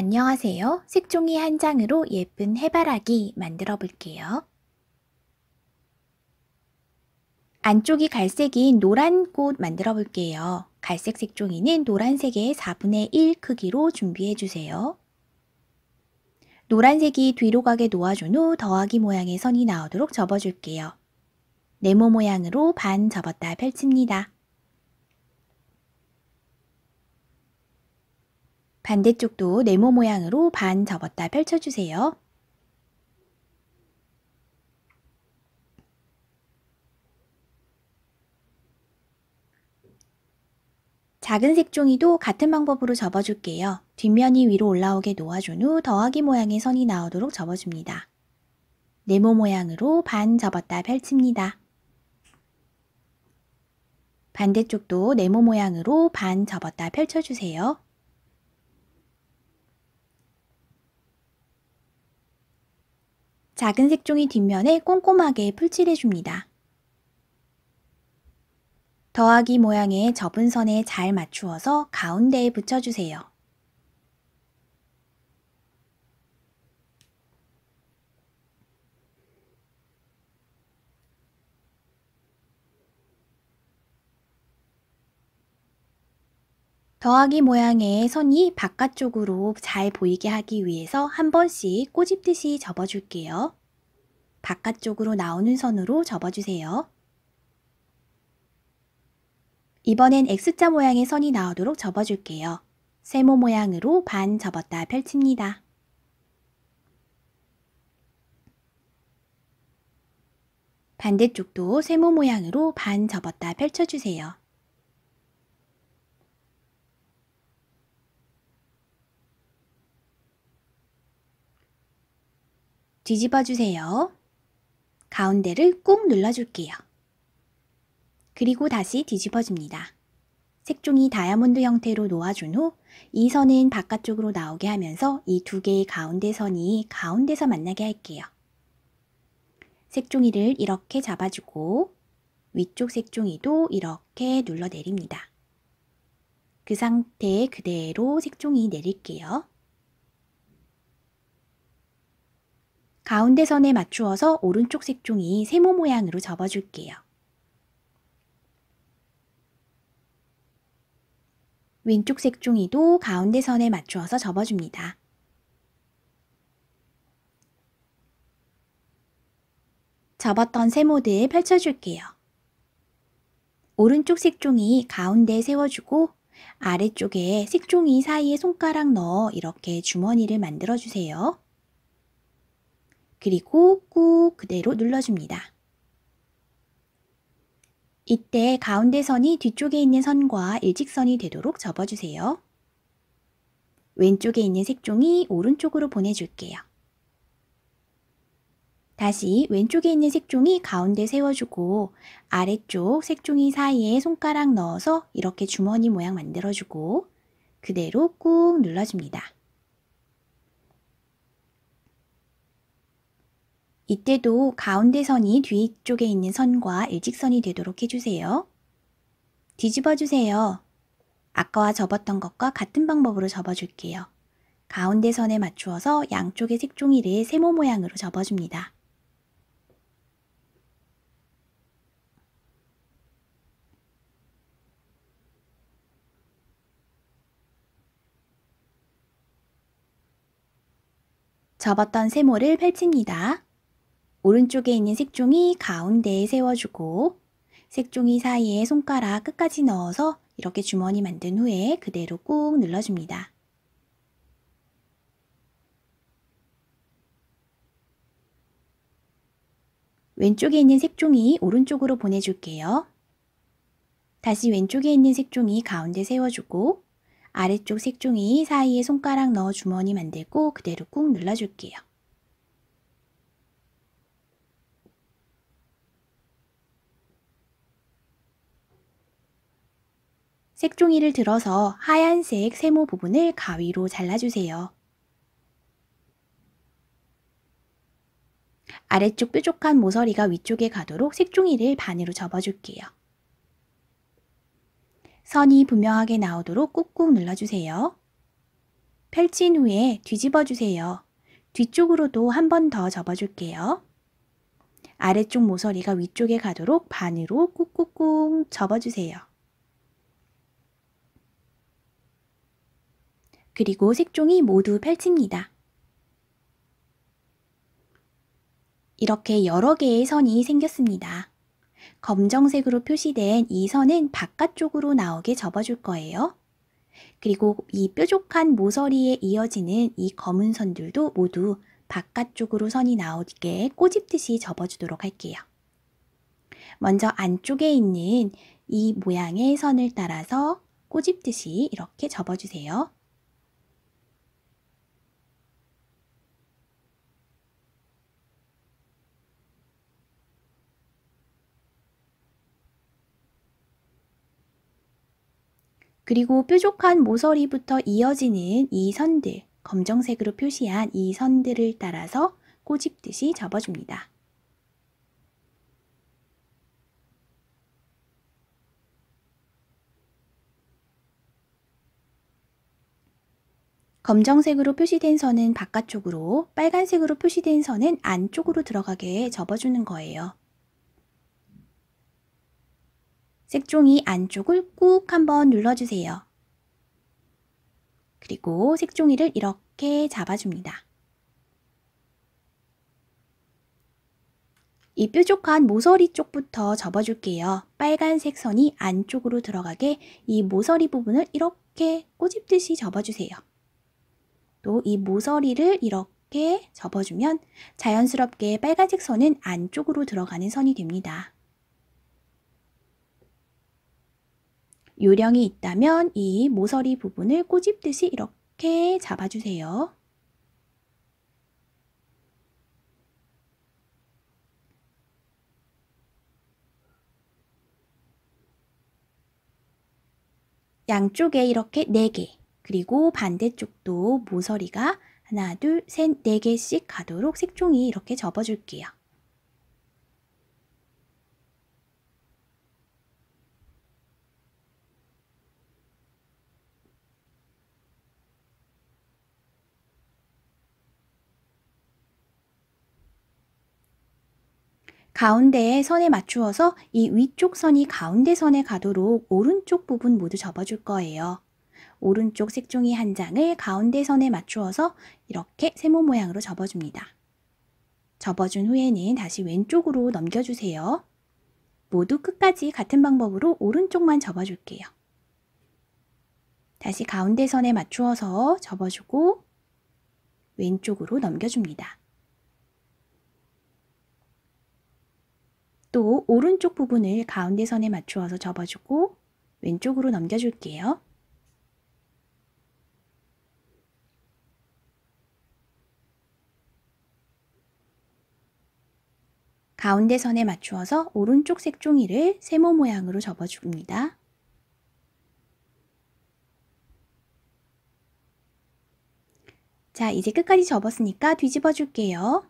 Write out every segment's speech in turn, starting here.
안녕하세요. 색종이 한 장으로 예쁜 해바라기 만들어 볼게요. 안쪽이 갈색인 노란 꽃 만들어 볼게요. 갈색 색종이는 노란색의 4분의 1 크기로 준비해 주세요. 노란색이 뒤로 가게 놓아준 후 더하기 모양의 선이 나오도록 접어줄게요. 네모 모양으로 반 접었다 펼칩니다. 반대쪽도 네모 모양으로 반 접었다 펼쳐주세요. 작은 색종이도 같은 방법으로 접어줄게요. 뒷면이 위로 올라오게 놓아준 후 더하기 모양의 선이 나오도록 접어줍니다. 네모 모양으로 반 접었다 펼칩니다. 반대쪽도 네모 모양으로 반 접었다 펼쳐주세요. 작은 색종이 뒷면에 꼼꼼하게 풀칠해줍니다. 더하기 모양의 접은 선에 잘 맞추어서 가운데에 붙여주세요. 더하기 모양의 선이 바깥쪽으로 잘 보이게 하기 위해서 한 번씩 꼬집듯이 접어줄게요. 바깥쪽으로 나오는 선으로 접어주세요. 이번엔 X자 모양의 선이 나오도록 접어줄게요. 세모 모양으로 반 접었다 펼칩니다. 반대쪽도 세모 모양으로 반 접었다 펼쳐주세요. 뒤집어 주세요. 가운데를 꾹 눌러줄게요. 그리고 다시 뒤집어 줍니다. 색종이 다이아몬드 형태로 놓아준 후 이 선은 바깥쪽으로 나오게 하면서 이 두 개의 가운데 선이 가운데서 만나게 할게요. 색종이를 이렇게 잡아주고 위쪽 색종이도 이렇게 눌러 내립니다. 그 상태 그대로 색종이 내릴게요. 가운데 선에 맞추어서 오른쪽 색종이 세모 모양으로 접어줄게요. 왼쪽 색종이도 가운데 선에 맞추어서 접어줍니다. 접었던 세모들 펼쳐줄게요. 오른쪽 색종이 가운데 세워주고 아래쪽에 색종이 사이에 손가락 넣어 이렇게 주머니를 만들어주세요. 그리고 꾹 그대로 눌러줍니다. 이때 가운데 선이 뒤쪽에 있는 선과 일직선이 되도록 접어주세요. 왼쪽에 있는 색종이 오른쪽으로 보내줄게요. 다시 왼쪽에 있는 색종이 가운데 세워주고 아래쪽 색종이 사이에 손가락 넣어서 이렇게 주머니 모양 만들어주고 그대로 꾹 눌러줍니다. 이때도 가운데 선이 뒤쪽에 있는 선과 일직선이 되도록 해주세요. 뒤집어주세요. 아까와 접었던 것과 같은 방법으로 접어줄게요. 가운데 선에 맞추어서 양쪽의 색종이를 세모 모양으로 접어줍니다. 접었던 세모를 펼칩니다. 오른쪽에 있는 색종이 가운데에 세워주고 색종이 사이에 손가락 끝까지 넣어서 이렇게 주머니 만든 후에 그대로 꾹 눌러줍니다. 왼쪽에 있는 색종이 오른쪽으로 보내줄게요. 다시 왼쪽에 있는 색종이 가운데 세워주고 아래쪽 색종이 사이에 손가락 넣어 주머니 만들고 그대로 꾹 눌러줄게요. 색종이를 들어서 하얀색 세모 부분을 가위로 잘라주세요. 아래쪽 뾰족한 모서리가 위쪽에 가도록 색종이를 반으로 접어줄게요. 선이 분명하게 나오도록 꾹꾹 눌러주세요. 펼친 후에 뒤집어주세요. 뒤쪽으로도 한 번 더 접어줄게요. 아래쪽 모서리가 위쪽에 가도록 반으로 꾹꾹꾹 접어주세요. 그리고 색종이 모두 펼칩니다. 이렇게 여러 개의 선이 생겼습니다. 검정색으로 표시된 이 선은 바깥쪽으로 나오게 접어줄 거예요. 그리고 이 뾰족한 모서리에 이어지는 이 검은 선들도 모두 바깥쪽으로 선이 나오게 꼬집듯이 접어주도록 할게요. 먼저 안쪽에 있는 이 모양의 선을 따라서 꼬집듯이 이렇게 접어주세요. 그리고 뾰족한 모서리부터 이어지는 이 선들, 검정색으로 표시한 이 선들을 따라서 꼬집듯이 접어줍니다. 검정색으로 표시된 선은 바깥쪽으로, 빨간색으로 표시된 선은 안쪽으로 들어가게 접어주는 거예요. 색종이 안쪽을 꾹 한번 눌러주세요. 그리고 색종이를 이렇게 잡아줍니다. 이 뾰족한 모서리 쪽부터 접어줄게요. 빨간색 선이 안쪽으로 들어가게 이 모서리 부분을 이렇게 꼬집듯이 접어주세요. 또 이 모서리를 이렇게 접어주면 자연스럽게 빨간색 선은 안쪽으로 들어가는 선이 됩니다. 요령이 있다면 이 모서리 부분을 꼬집듯이 이렇게 잡아주세요. 양쪽에 이렇게 4개 그리고 반대쪽도 모서리가 하나 둘셋네 개씩 가도록 색종이 이렇게 접어줄게요. 가운데에 선에 맞추어서 이 위쪽 선이 가운데 선에 가도록 오른쪽 부분 모두 접어줄 거예요. 오른쪽 색종이 한 장을 가운데 선에 맞추어서 이렇게 세모 모양으로 접어줍니다. 접어준 후에는 다시 왼쪽으로 넘겨주세요. 모두 끝까지 같은 방법으로 오른쪽만 접어줄게요. 다시 가운데 선에 맞추어서 접어주고 왼쪽으로 넘겨줍니다. 또 오른쪽 부분을 가운데 선에 맞추어서 접어주고 왼쪽으로 넘겨줄게요. 가운데 선에 맞추어서 오른쪽 색종이를 세모 모양으로 접어줍니다. 자, 이제 끝까지 접었으니까 뒤집어 줄게요.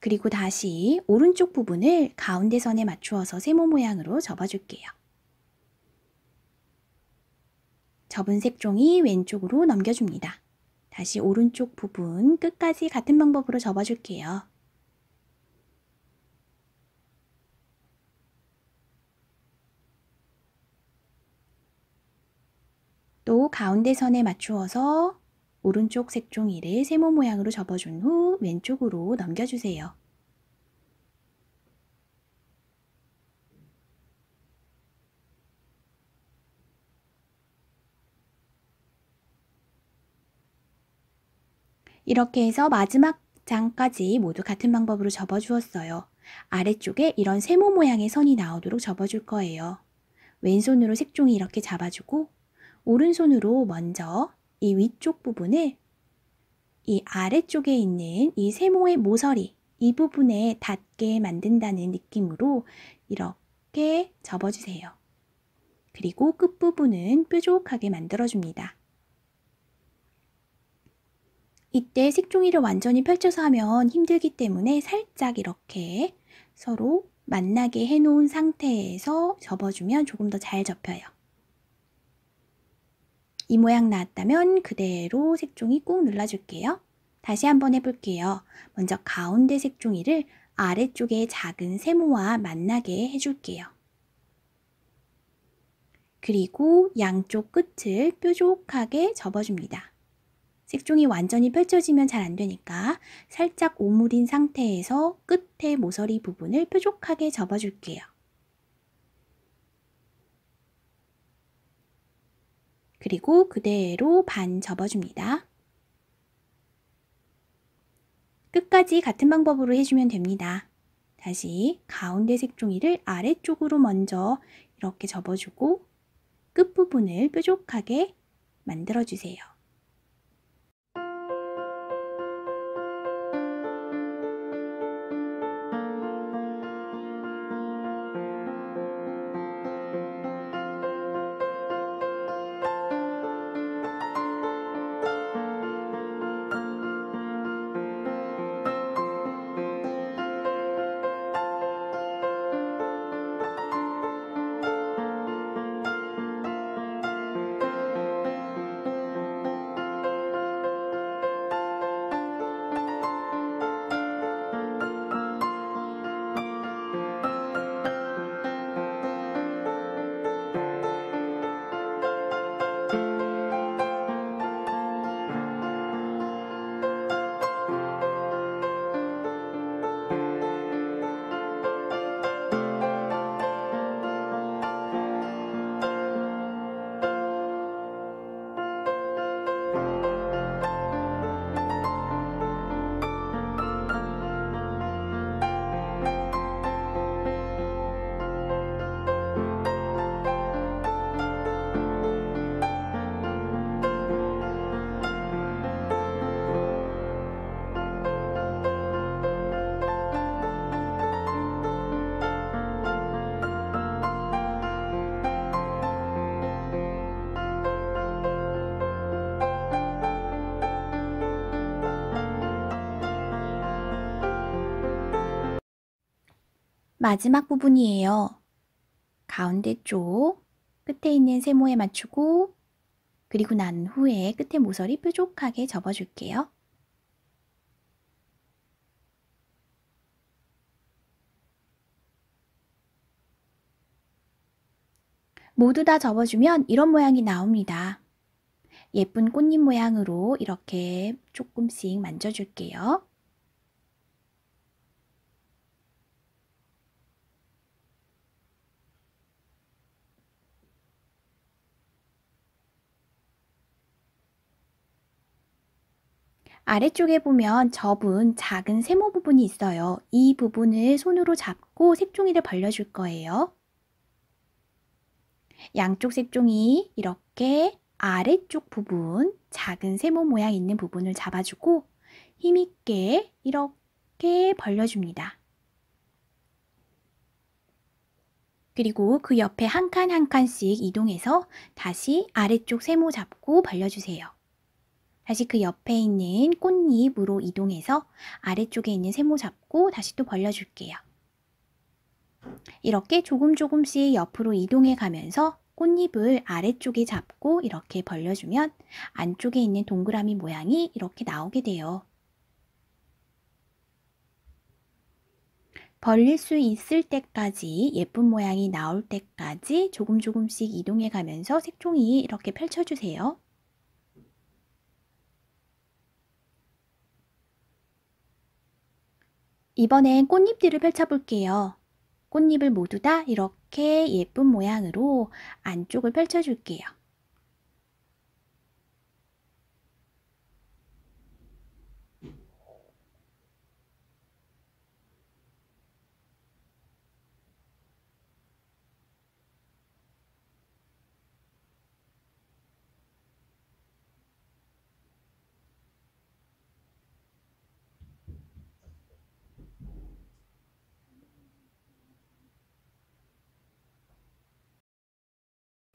그리고 다시 오른쪽 부분을 가운데 선에 맞추어서 세모 모양으로 접어줄게요. 접은 색종이 왼쪽으로 넘겨줍니다. 다시 오른쪽 부분 끝까지 같은 방법으로 접어줄게요. 또 가운데 선에 맞추어서 오른쪽 색종이를 세모 모양으로 접어준 후 왼쪽으로 넘겨주세요. 이렇게 해서 마지막 장까지 모두 같은 방법으로 접어주었어요. 아래쪽에 이런 세모 모양의 선이 나오도록 접어줄 거예요. 왼손으로 색종이 이렇게 잡아주고 오른손으로 먼저 이 위쪽 부분을 이 아래쪽에 있는 이 세모의 모서리 이 부분에 닿게 만든다는 느낌으로 이렇게 접어주세요. 그리고 끝부분은 뾰족하게 만들어줍니다. 이때 색종이를 완전히 펼쳐서 하면 힘들기 때문에 살짝 이렇게 서로 만나게 해놓은 상태에서 접어주면 조금 더 잘 접혀요. 이 모양 나왔다면 그대로 색종이 꾹 눌러줄게요. 다시 한번 해볼게요. 먼저 가운데 색종이를 아래쪽에 작은 세모와 만나게 해줄게요. 그리고 양쪽 끝을 뾰족하게 접어줍니다. 색종이 완전히 펼쳐지면 잘 안되니까 살짝 오므린 상태에서 끝에 모서리 부분을 뾰족하게 접어줄게요. 그리고 그대로 반 접어줍니다. 끝까지 같은 방법으로 해주면 됩니다. 다시 가운데 색종이를 아래쪽으로 먼저 이렇게 접어주고 끝부분을 뾰족하게 만들어주세요. 마지막 부분이에요. 가운데 쪽 끝에 있는 세모에 맞추고 그리고 난 후에 끝에 모서리 뾰족하게 접어줄게요. 모두 다 접어주면 이런 모양이 나옵니다. 예쁜 꽃잎 모양으로 이렇게 조금씩 만져줄게요. 아래쪽에 보면 접은 작은 세모 부분이 있어요. 이 부분을 손으로 잡고 색종이를 벌려줄 거예요. 양쪽 색종이 이렇게 아래쪽 부분, 작은 세모 모양 있는 부분을 잡아주고 힘있게 이렇게 벌려줍니다. 그리고 그 옆에 한 칸 한 칸씩 이동해서 다시 아래쪽 세모 잡고 벌려주세요. 다시 그 옆에 있는 꽃잎으로 이동해서 아래쪽에 있는 세모 잡고 다시 또 벌려줄게요. 이렇게 조금 조금씩 옆으로 이동해 가면서 꽃잎을 아래쪽에 잡고 이렇게 벌려주면 안쪽에 있는 동그라미 모양이 이렇게 나오게 돼요. 벌릴 수 있을 때까지 예쁜 모양이 나올 때까지 조금 조금씩 이동해 가면서 색종이 이렇게 펼쳐주세요. 이번엔 꽃잎들을 펼쳐볼게요. 꽃잎을 모두 다 이렇게 예쁜 모양으로 안쪽을 펼쳐줄게요.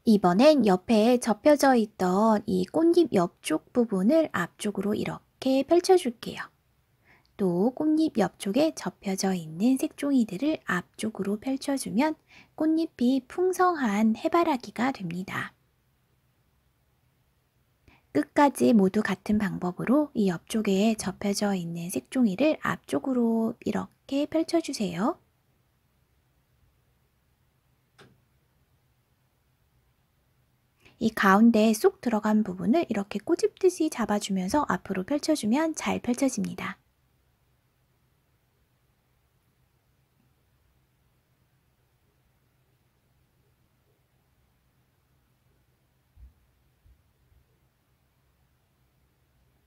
이번엔 옆에 접혀져 있던 이 꽃잎 옆쪽 부분을 앞쪽으로 이렇게 펼쳐줄게요. 또 꽃잎 옆쪽에 접혀져 있는 색종이들을 앞쪽으로 펼쳐주면 꽃잎이 풍성한 해바라기가 됩니다. 끝까지 모두 같은 방법으로 이 옆쪽에 접혀져 있는 색종이를 앞쪽으로 이렇게 펼쳐주세요. 이가운데쏙 들어간 부분을 이렇게 꼬집듯이 잡아주면서 앞으로 펼쳐주면 잘 펼쳐집니다.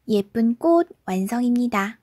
예쁜 꽃 완성입니다.